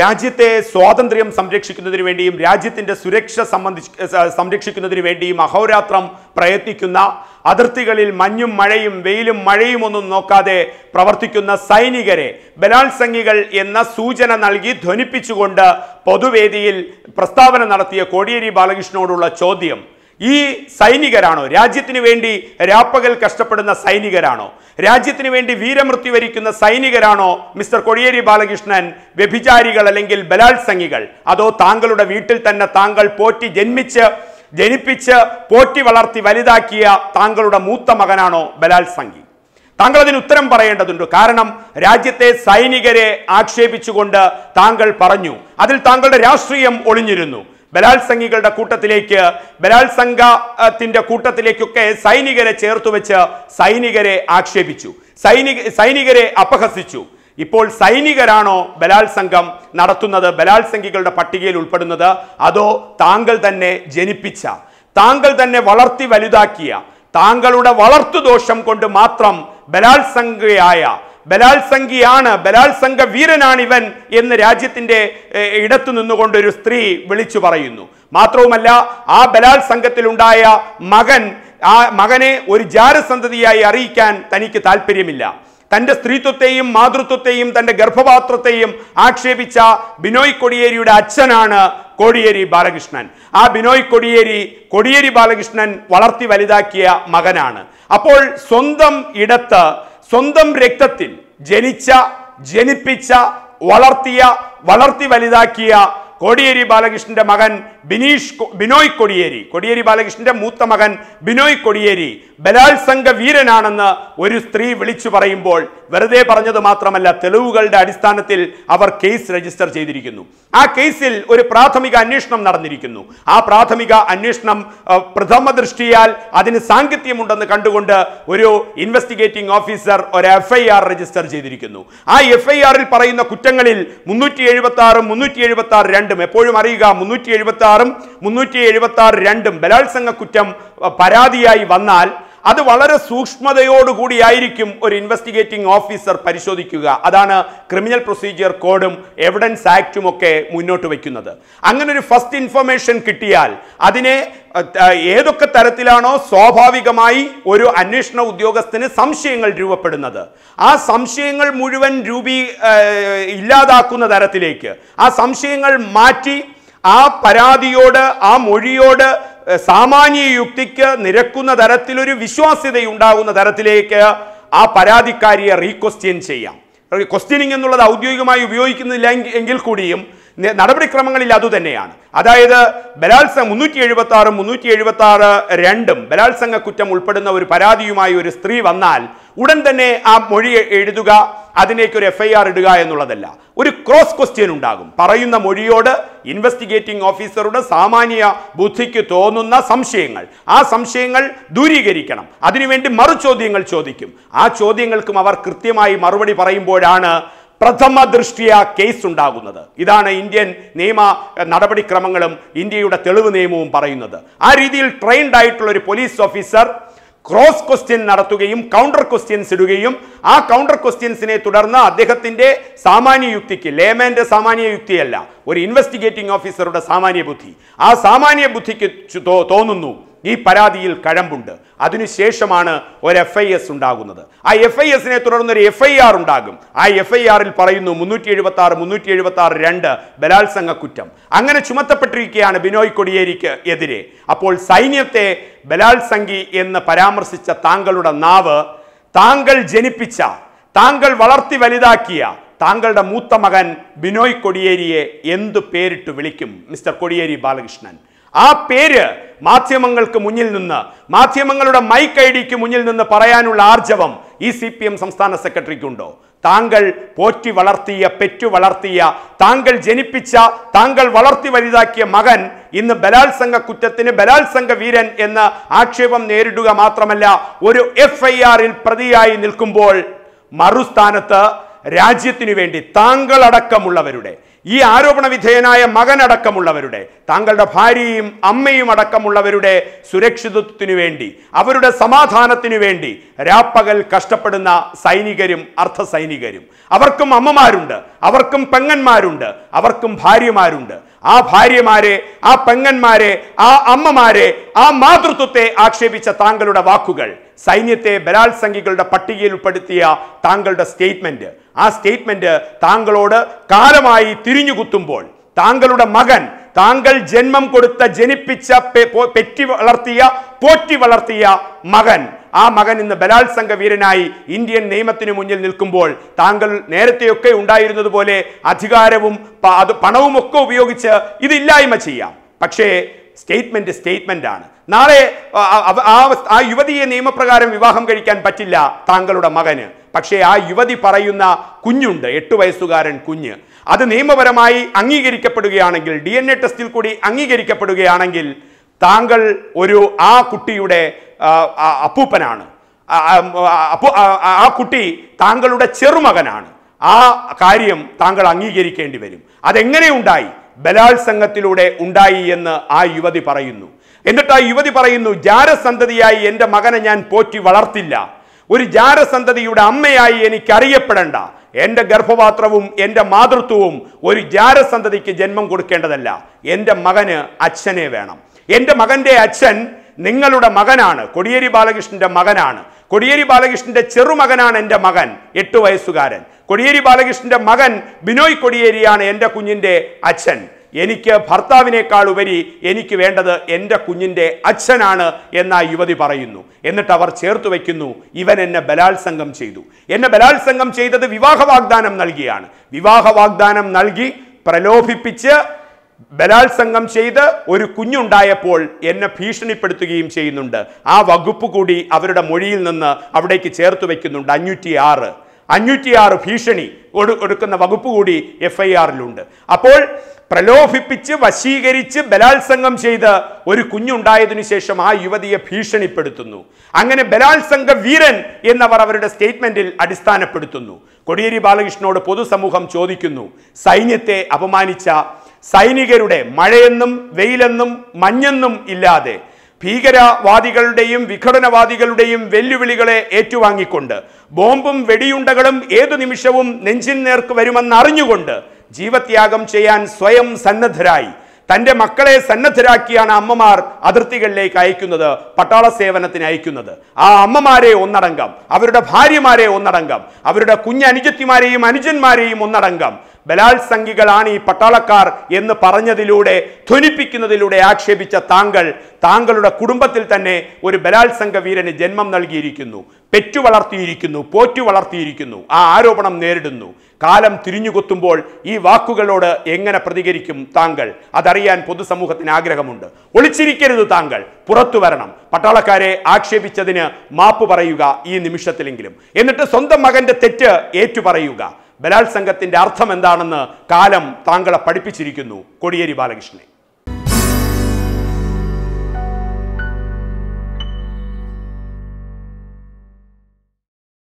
രാജ്യത്തെ സ്വാതന്ത്ര്യം സംരക്ഷിക്കുന്നതിന് വേണ്ടിയും രാജ്യത്തിൻ്റെ സുരക്ഷ സംബന്ധി സംരക്ഷിക്കുന്നതിന് വേണ്ടിയും അഹോരാത്രം പ്രയത്നിക്കുന്ന അതിർത്തികളിൽ മഞ്ഞും മഴയും വെയിലും മഴയും ഒന്നും നോക്കാതെ പ്രവർത്തിക്കുന്ന സൈനികരെ ബലാത്സംഗികൾ എന്ന സൂചന നൽകി ധ്വനിപ്പിച്ചുകൊണ്ട് പൊതുവേദിയിൽ പ്രസ്താവന നടത്തിയ കോടിയേരി ബാലകൃഷ്ണനോടുള്ള ചോദ്യം ഈ സൈനികരാണോ രാജ്യത്തിന് വേണ്ടി രാപ്പകൽ കഷ്ടപ്പെടുന്ന സൈനികരാണോ രാജ്യത്തിന് വേണ്ടി വീരമൃത്യു വരിക്കുന്ന സൈനികരാണോ മിസ്റ്റർ കൊടിയേരി ബാലകൃഷ്ണൻ വ്യഭിചാരികൾ അല്ലെങ്കിൽ ബലാത്സംഗികൾ അതോ താങ്കളുടെ വീട്ടിൽ തന്നെ താങ്കൾ പോറ്റി ജന്മിച്ച് ജനിപ്പിച്ച് പോറ്റി വളർത്തി വലുതാക്കിയ താങ്കളുടെ മൂത്ത മകനാണോ ബലാത്സംഗി താങ്കൾ അതിന് ഉത്തരം പറയേണ്ടതുണ്ട് കാരണം രാജ്യത്തെ സൈനികരെ ആക്ഷേപിച്ചുകൊണ്ട് താങ്കൾ പറഞ്ഞു അതിൽ താങ്കളുടെ രാഷ്ട്രീയം ഒളിഞ്ഞിരുന്നു ബലാത്സംഗികളുടെ കൂട്ടത്തിലേക്ക് ബലാത്സംഗത്തിന്റെ കൂട്ടത്തിലേക്കൊക്കെ സൈനികരെ ചേർത്തു വെച്ച് സൈനികരെ ആക്ഷേപിച്ചു സൈനിക സൈനികരെ അപഹസിച്ചു ഇപ്പോൾ സൈനികരാണോ ബലാത്സംഗം നടത്തുന്നത് ബലാത്സംഗികളുടെ പട്ടികയിൽ ഉൾപ്പെടുന്നത് അതോ താങ്കൾ തന്നെ ജനിപ്പിച്ച താങ്കൾ തന്നെ വളർത്തി വലുതാക്കിയ താങ്കളുടെ വളർത്തു ദോഷം കൊണ്ട് മാത്രം ബലാത്സംഗയായ ബലാത്സംഗിയാണ് ബലാത്സംഗ വീരനാണ് ഇവൻ എന്ന് രാജ്യത്തിൻ്റെ ഇടത്തു നിന്നുകൊണ്ട് ഒരു സ്ത്രീ വിളിച്ചു പറയുന്നു മാത്രവുമല്ല ആ ബലാത്സംഗത്തിലുണ്ടായ മകൻ ആ മകനെ ഒരു ജാരസന്തതിയായി അറിയിക്കാൻ തനിക്ക് താല്പര്യമില്ല തൻ്റെ സ്ത്രീത്വത്തെയും മാതൃത്വത്തെയും തൻ്റെ ഗർഭപാത്രത്തെയും ആക്ഷേപിച്ച ബിനോയ് കൊടിയേരിയുടെ അച്ഛനാണ് കോടിയേരി ബാലകൃഷ്ണൻ ആ ബിനോയ് കൊടിയേരി കൊടിയേരി ബാലകൃഷ്ണൻ വളർത്തി വലുതാക്കിയ മകനാണ് അപ്പോൾ സ്വന്തം ഇടത്ത് സ്വന്തം രക്തത്തിൽ ജനിച്ച ജനിപ്പിച്ച വളർത്തിയ വളർത്തി വലുതാക്കിയ കോടിയേരി ബാലകൃഷ്ണന്റെ മകൻ ബിനീഷ് ബിനോയ് കൊടിയേരി കൊടിയേരി ബാലകൃഷ്ണന്റെ മൂത്ത മകൻ ബിനോയ് കൊടിയേരി ബലാത്സംഗ വീരനാണെന്ന് ഒരു സ്ത്രീ വിളിച്ചു പറയുമ്പോൾ വെറുതെ പറഞ്ഞത് മാത്രമല്ല തെളിവുകളുടെ അടിസ്ഥാനത്തിൽ അവർ കേസ് രജിസ്റ്റർ ചെയ്തിരിക്കുന്നു ആ കേസിൽ ഒരു പ്രാഥമിക അന്വേഷണം നടന്നിരിക്കുന്നു ആ പ്രാഥമിക അന്വേഷണം പ്രഥമ ദൃഷ്ടിയാൽ അതിന് സാങ്കിത്യമുണ്ടെന്ന് കണ്ടുകൊണ്ട് ഒരു ഇൻവെസ്റ്റിഗേറ്റിംഗ് ഓഫീസർ ഒരു എഫ് ഐ ആർ രജിസ്റ്റർ ചെയ്തിരിക്കുന്നു ആ എഫ് ഐ ആറിൽ പറയുന്ന കുറ്റങ്ങളിൽ മുന്നൂറ്റി എഴുപത്തി ആറും മുന്നൂറ്റി എഴുപത്തി ആറ് രണ്ടും എപ്പോഴും അറിയുക മുന്നൂറ്റി എഴുപത്തി ആറും മുന്നൂറ്റി എഴുപത്തി ആറ് രണ്ടും ബലാത്സംഗ കുറ്റം പരാതിയായി വന്നാൽ അത് വളരെ സൂക്ഷ്മതയോടുകൂടിയായിരിക്കും ഒരു ഇൻവെസ്റ്റിഗേറ്റിംഗ് ഓഫീസർ പരിശോധിക്കുക അതാണ് ക്രിമിനൽ പ്രൊസീജിയർ കോഡും എവിഡൻസ് ആക്റ്റും ഒക്കെ മുന്നോട്ട് വയ്ക്കുന്നത് അങ്ങനെ ഒരു ഫസ്റ്റ് ഇൻഫർമേഷൻ കിട്ടിയാൽ അതിനെ ഏതൊക്കെ തരത്തിലാണോ സ്വാഭാവികമായി ഒരു അന്വേഷണ ഉദ്യോഗസ്ഥന് സംശയങ്ങൾ രൂപപ്പെടുന്നത് ആ സംശയങ്ങൾ മുഴുവൻ രൂപീ ഇല്ലാതാക്കുന്ന തരത്തിലേക്ക് ആ സംശയങ്ങൾ മാറ്റി ആ പരാതിയോട് ആ മൊഴിയോട് സാമാന്യ യുക്തിക്ക് നിരക്കുന്ന തരത്തിലൊരു വിശ്വാസ്യതയുണ്ടാകുന്ന തരത്തിലേക്ക് ആ പരാതിക്കാരിയെ റീക്വസ്റ്റ്യൻ ചെയ്യാം ക്വസ്റ്റ്യനിങ് എന്നുള്ളത് ഔദ്യോഗികമായി ഉപയോഗിക്കുന്നില്ല എങ്കിൽ കൂടിയും നടപടിക്രമങ്ങളിൽ അതുതന്നെയാണ് അതായത് ബലാത്സംഗം മുന്നൂറ്റി എഴുപത്തി ആറും മുന്നൂറ്റി എഴുപത്തി ആറ് രണ്ടും ബലാത്സംഗ കുറ്റം ഉൾപ്പെടുന്ന ഒരു പരാതിയുമായി ഒരു സ്ത്രീ വന്നാൽ ഉടൻ തന്നെ ആ മൊഴി എഴുതുക അതിനേക്ക് ഒരു എഫ് ഐ ആർ ഇടുക എന്നുള്ളതല്ല ഒരു ക്രോസ് ക്വസ്റ്റ്യൻ ഉണ്ടാകും പറയുന്ന മൊഴിയോട് ഇൻവെസ്റ്റിഗേറ്റിംഗ് ഓഫീസറുടെ സാമാന്യ ബുദ്ധിക്ക് തോന്നുന്ന സംശയങ്ങൾ ആ സംശയങ്ങൾ ദൂരീകരിക്കണം അതിനുവേണ്ടി മറുചോദ്യങ്ങൾ ചോദിക്കും ആ ചോദ്യങ്ങൾക്കും അവർ കൃത്യമായി മറുപടി പറയുമ്പോഴാണ് പ്രഥമ ദൃഷ്ടിയ കേസ് ഉണ്ടാകുന്നത് ഇതാണ് ഇന്ത്യൻ നിയമ നടപടിക്രമങ്ങളും ഇന്ത്യയുടെ തെളിവ് നിയമവും പറയുന്നത് ആ രീതിയിൽ ട്രെയിൻഡ് ആയിട്ടുള്ള ഒരു പോലീസ് ഓഫീസർ ക്രോസ് ക്വസ്റ്റ്യൻ നടത്തുകയും കൗണ്ടർ ക്വസ്റ്റ്യൻസ് ഇടുകയും ആ കൗണ്ടർ ക്വസ്റ്റ്യൻസിനെ തുടർന്ന് അദ്ദേഹത്തിൻ്റെ സാമാന്യ യുക്തിക്ക് ലേമാൻ്റെ സാമാന്യ യുക്തിയല്ല ഒരു ഇൻവെസ്റ്റിഗേറ്റിംഗ് ഓഫീസറുടെ സാമാന്യ ബുദ്ധി ആ സാമാന്യ ബുദ്ധിക്ക് തോന്നുന്നു ഈ പരാതിയിൽ കഴമ്പുണ്ട് അതിനുശേഷമാണ് ഒരു എഫ് ഐ എസ് ഉണ്ടാകുന്നത് ആ എഫ് ഐ എസിനെ തുടർന്ന് ഒരു എഫ് ഐ ആർ ഉണ്ടാകും ആ എഫ് ഐ ആറിൽ പറയുന്നു മുന്നൂറ്റി എഴുപത്തി ആറ് മുന്നൂറ്റി എഴുപത്തി ആറ് രണ്ട് ബലാത്സംഗ കുറ്റം അങ്ങനെ ചുമത്തപ്പെട്ടിരിക്കുകയാണ് ബിനോയ് കൊടിയേരിക്ക് എതിരെ അപ്പോൾ സൈന്യത്തെ ബലാത്സംഗി എന്ന് പരാമർശിച്ച താങ്കളുടെ നാവ് താങ്കൾ ജനിപ്പിച്ച താങ്കൾ വളർത്തി വലുതാക്കിയ താങ്കളുടെ മൂത്ത മകൻ ബിനോയ് കൊടിയേരിയെ എന്തു പേരിട്ട് വിളിക്കും മിസ്റ്റർ കൊടിയേരി ബാലകൃഷ്ണൻ ആ പേര് മാധ്യമങ്ങൾക്ക് മുന്നിൽ നിന്ന് മാധ്യമങ്ങളുടെ മൈക്ക് ഐ ഡിക്ക് മുന്നിൽ നിന്ന് പറയാനുള്ള ആർജവം ഈ സി പി എം സംസ്ഥാന സെക്രട്ടറിക്കുണ്ടോ താങ്കൾ പോറ്റി വളർത്തിയ പെറ്റു വളർത്തിയ താങ്കൾ ജനിപ്പിച്ച താങ്കൾ വളർത്തി വലുതാക്കിയ മകൻ ഇന്ന് ബലാത്സംഗ കുറ്റത്തിന് ബലാത്സംഗ വീരൻ എന്ന ആക്ഷേപം നേരിടുക മാത്രമല്ല ഒരു എഫ് ഐ ആറിൽ പ്രതിയായി നിൽക്കുമ്പോൾ മറുസ്ഥാനത്ത് രാജ്യത്തിനു വേണ്ടി താങ്കളടക്കമുള്ളവരുടെ ഈ ആരോപണ വിധേയനായ മകനടക്കമുള്ളവരുടെ താങ്കളുടെ ഭാര്യയും അമ്മയും അടക്കമുള്ളവരുടെ സുരക്ഷിതത്വത്തിനു വേണ്ടി അവരുടെ സമാധാനത്തിനു വേണ്ടി രാപ്പകൽ കഷ്ടപ്പെടുന്ന സൈനികരും അർദ്ധ സൈനികരും അവർക്കും അമ്മമാരുണ്ട് അവർക്കും പെങ്ങന്മാരുണ്ട് അവർക്കും ഭാര്യമാരുണ്ട് ആ ഭാര്യമാരെ ആ പെങ്ങന്മാരെ ആ അമ്മമാരെ ആ മാതൃത്വത്തെ ആക്ഷേപിച്ച താങ്കളുടെ വാക്കുകൾ സൈന്യത്തെ ബലാത്സംഗികളുടെ പട്ടികയിൽ ഉൾപ്പെടുത്തിയ താങ്കളുടെ സ്റ്റേറ്റ്മെന്റ് ആ സ്റ്റേറ്റ്മെന്റ് താങ്കളോട് കാലമായി തിരിഞ്ഞുകുത്തുമ്പോൾ താങ്കളുടെ മകൻ താങ്കൾ ജന്മം കൊടുത്ത ജനിപ്പിച്ച പെറ്റി വളർത്തിയ പോറ്റി വളർത്തിയ മകൻ ആ മകൻ ഇന്ന് ബലാത്സംഗ വീരനായി ഇന്ത്യൻ നിയമത്തിന് മുന്നിൽ നിൽക്കുമ്പോൾ താങ്കൾ നേരത്തെയൊക്കെ ഉണ്ടായിരുന്നതുപോലെ അധികാരവും അത് പണവും ഒക്കെ ഉപയോഗിച്ച് ഇതില്ലായ്മ ചെയ്യാം പക്ഷേ സ്റ്റേറ്റ്മെൻറ്റ് സ്റ്റേറ്റ്മെൻറ്റാണ് നാളെ ആ ആ യുവതിയെ നിയമപ്രകാരം വിവാഹം കഴിക്കാൻ പറ്റില്ല താങ്കളുടെ മകന് പക്ഷേ ആ യുവതി പറയുന്ന കുഞ്ഞുണ്ട് എട്ട് വയസ്സുകാരൻ കുഞ്ഞ് അത് നിയമപരമായി അംഗീകരിക്കപ്പെടുകയാണെങ്കിൽ ഡി എൻ എ ടെസ്റ്റിൽ കൂടി അംഗീകരിക്കപ്പെടുകയാണെങ്കിൽ താങ്കൾ ഒരു ആ കുട്ടിയുടെ അപ്പൂപ്പനാണ് ആ കുട്ടി താങ്കളുടെ ചെറുമകനാണ് ആ കാര്യം താങ്കൾ അംഗീകരിക്കേണ്ടി വരും അതെങ്ങനെ ഉണ്ടായി ബലാത്സംഗത്തിലൂടെ ഉണ്ടായി എന്ന് ആ യുവതി പറയുന്നു എന്നിട്ട് ആ യുവതി പറയുന്നു ജാരസന്തതിയായി എൻ്റെ മകനെ ഞാൻ പോറ്റി വളർത്തില്ല ഒരു ജാരസന്തതിയുടെ അമ്മയായി എനിക്കറിയപ്പെടേണ്ട എൻ്റെ ഗർഭപാത്രവും എൻ്റെ മാതൃത്വവും ഒരു ജാരസന്തതിക്ക് ജന്മം കൊടുക്കേണ്ടതല്ല എൻ്റെ മകന് അച്ഛനെ വേണം എൻ്റെ മകൻ്റെ അച്ഛൻ നിങ്ങളുടെ മകനാണ് കൊടിയേരി ബാലകൃഷ്ണൻ്റെ മകനാണ് കൊടിയേരി ബാലകൃഷ്ണൻ്റെ ചെറുമകനാണ് എൻ്റെ മകൻ എട്ട് വയസ്സുകാരൻ കൊടിയേരി ബാലകൃഷ്ണന്റെ മകൻ ബിനോയ് കൊടിയേരിയാണ് എൻ്റെ കുഞ്ഞിൻ്റെ അച്ഛൻ എനിക്ക് ഭർത്താവിനേക്കാൾ ഉപരി എനിക്ക് വേണ്ടത് എൻ്റെ കുഞ്ഞിൻ്റെ അച്ഛനാണ് എന്നാ യുവതി പറയുന്നു എന്നിട്ട് അവർ ചേർത്ത് വയ്ക്കുന്നു ഇവൻ എന്നെ ബലാത്സംഗം ചെയ്തു എന്നെ ബലാത്സംഗം ചെയ്തത് വിവാഹ വാഗ്ദാനം നൽകിയാണ് വിവാഹ വാഗ്ദാനം നൽകി പ്രലോഭിപ്പിച്ച് ബലാത്സംഗം ചെയ്ത് ഒരു കുഞ്ഞുണ്ടായപ്പോൾ എന്നെ ഭീഷണിപ്പെടുത്തുകയും ചെയ്യുന്നുണ്ട് ആ വകുപ്പ് കൂടി അവരുടെ മൊഴിയിൽ നിന്ന് അവിടേക്ക് ചേർത്ത് വയ്ക്കുന്നുണ്ട് അഞ്ഞൂറ്റി ആറ് അഞ്ഞൂറ്റിയാറ് ഭീഷണി എടുക്കുന്ന വകുപ്പ് കൂടി എഫ് ഐ ആറിലുണ്ട് അപ്പോൾ പ്രലോഭിപ്പിച്ച് വശീകരിച്ച് ബലാത്സംഗം ചെയ്ത് ഒരു കുഞ്ഞുണ്ടായതിനു ശേഷം ആ യുവതിയെ ഭീഷണിപ്പെടുത്തുന്നു അങ്ങനെ ബലാത്സംഗ വീരൻ എന്നവർ അവരുടെ സ്റ്റേറ്റ്മെന്റിൽ അടിസ്ഥാനപ്പെടുത്തുന്നു കൊടിയേരി ബാലകൃഷ്ണനോട് പൊതുസമൂഹം ചോദിക്കുന്നു സൈന്യത്തെ അപമാനിച്ച സൈനികരുടെ മഴയെന്നും വെയിലെന്നും മഞ്ഞെന്നും ഇല്ലാതെ ഭീകരവാദികളുടെയും വിഘടനവാദികളുടെയും വെല്ലുവിളികളെ ഏറ്റുവാങ്ങിക്കൊണ്ട് ബോംബും വെടിയുണ്ടകളും ഏതു നിമിഷവും നെഞ്ചിൻ നേർക്ക് വരുമെന്നറിഞ്ഞുകൊണ്ട് ജീവത്യാഗം ചെയ്യാൻ സ്വയം സന്നദ്ധരായി തൻ്റെ മക്കളെ സന്നദ്ധരാക്കിയാണ് അമ്മമാർ അതിർത്തികളിലേക്ക് അയക്കുന്നത് പട്ടാള സേവനത്തിന് അയക്കുന്നത് ആ അമ്മമാരെ ഒന്നടങ്കം അവരുടെ ഭാര്യമാരെ ഒന്നടങ്കം അവരുടെ കുഞ്ഞനുജത്തിമാരെയും അനുജന്മാരെയും ഒന്നടങ്കം ബലാത്സംഗികളാണ് ഈ പട്ടാളക്കാർ എന്ന് പറഞ്ഞതിലൂടെ ധ്വനിപ്പിക്കുന്നതിലൂടെ ആക്ഷേപിച്ച താങ്കൾ താങ്കളുടെ കുടുംബത്തിൽ തന്നെ ഒരു ബലാത്സംഗ വീരന് ജന്മം നൽകിയിരിക്കുന്നു പെറ്റു വളർത്തിയിരിക്കുന്നു പോറ്റു വളർത്തിയിരിക്കുന്നു ആ ആരോപണം നേരിടുന്നു കാലം തിരിഞ്ഞുകൊത്തുമ്പോൾ ഈ വാക്കുകളോട് എങ്ങനെ പ്രതികരിക്കും താങ്കൾ അതറിയാൻ പൊതുസമൂഹത്തിന് ആഗ്രഹമുണ്ട് ഒളിച്ചിരിക്കരുത് താങ്കൾ പുറത്തു വരണം പട്ടാളക്കാരെ ആക്ഷേപിച്ചതിന് മാപ്പ് പറയുക ഈ നിമിഷത്തിലെങ്കിലും എന്നിട്ട് സ്വന്തം മകന്റെ തെറ്റ് ഏറ്റുപറയുക ബലാത്സംഗത്തിൻ്റെ അർത്ഥം എന്താണെന്ന് കാലം താങ്കളെ പഠിപ്പിച്ചിരിക്കുന്നു കോടിയേരി ബാലകൃഷ്ണനെ